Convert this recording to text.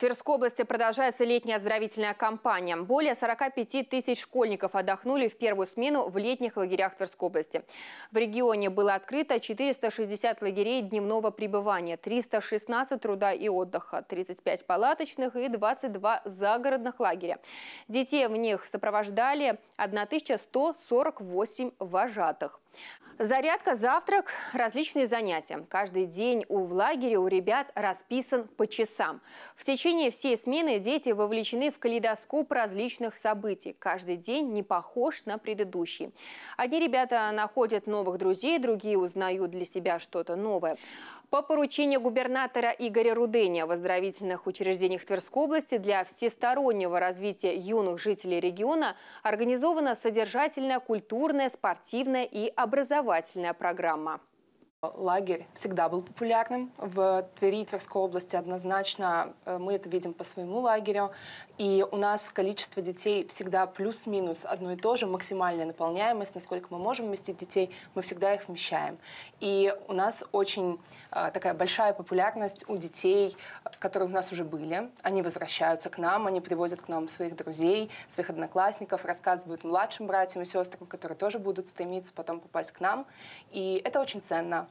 Тверской области продолжается летняя оздоровительная кампания. Более 45 тысяч школьников отдохнули в первую смену в летних лагерях Тверской области. В регионе было открыто 460 лагерей дневного пребывания, 316 труда и отдыха, 35 палаточных и 22 загородных лагеря. Детей в них сопровождали 1148 вожатых. Зарядка, завтрак, различные занятия. Каждый день у в лагере у ребят расписан по часам. В течение всей смены дети вовлечены в калейдоскоп различных событий. Каждый день не похож на предыдущий. Одни ребята находят новых друзей, другие узнают для себя что-то новое. По поручению губернатора Игоря Руденя в оздоровительных учреждениях Тверской области для всестороннего развития юных жителей региона организована содержательная, культурная, спортивная и образовательная программа. Лагерь всегда был популярным в Твери и Тверской области. Однозначно э, мы это видим по своему лагерю. И у нас количество детей всегда плюс-минус одно и то же, максимальная наполняемость, насколько мы можем вместить детей, мы всегда их вмещаем. И у нас очень э, такая большая популярность у детей, которые у нас уже были. Они возвращаются к нам, они привозят к нам своих друзей, своих одноклассников, рассказывают младшим братьям и сестрам, которые тоже будут стремиться потом попасть к нам. И это очень ценно.